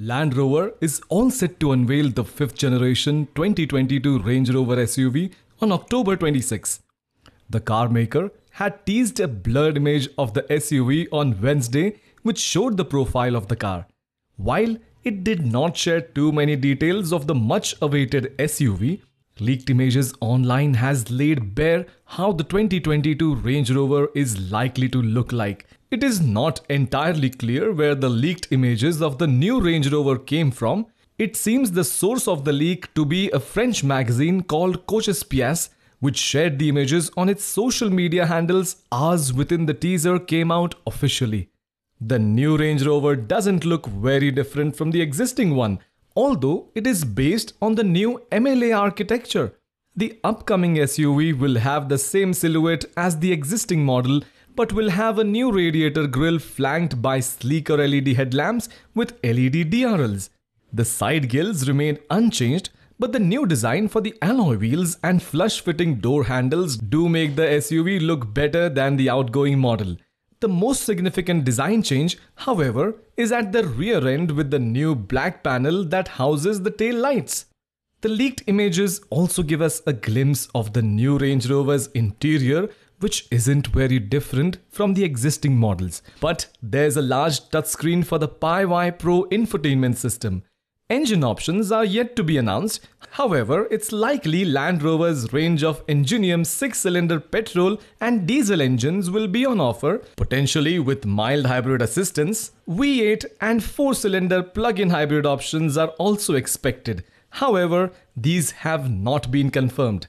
Land Rover is all set to unveil the 5th generation 2022 Range Rover SUV on October 26. The car maker had teased a blurred image of the SUV on Wednesday, which showed the profile of the car. While it did not share too many details of the much awaited SUV, Leaked images online has laid bare how the 2022 Range Rover is likely to look like. It is not entirely clear where the leaked images of the new Range Rover came from. It seems the source of the leak to be a French magazine called Coches Pias, which shared the images on its social media handles hours within the teaser came out officially. The new Range Rover doesn't look very different from the existing one, although it is based on the new MLA architecture. The upcoming SUV will have the same silhouette as the existing model but will have a new radiator grille flanked by sleeker LED headlamps with LED DRLs. The side gills remain unchanged but the new design for the alloy wheels and flush fitting door handles do make the SUV look better than the outgoing model. The most significant design change, however, is at the rear end with the new black panel that houses the tail lights. The leaked images also give us a glimpse of the new Range Rover's interior, which isn't very different from the existing models. But there's a large touchscreen for the PiWi Pro infotainment system, Engine options are yet to be announced, however, it's likely Land Rover's range of Ingenium 6 cylinder petrol and diesel engines will be on offer, potentially with mild hybrid assistance. V8 and 4 cylinder plug in hybrid options are also expected, however, these have not been confirmed.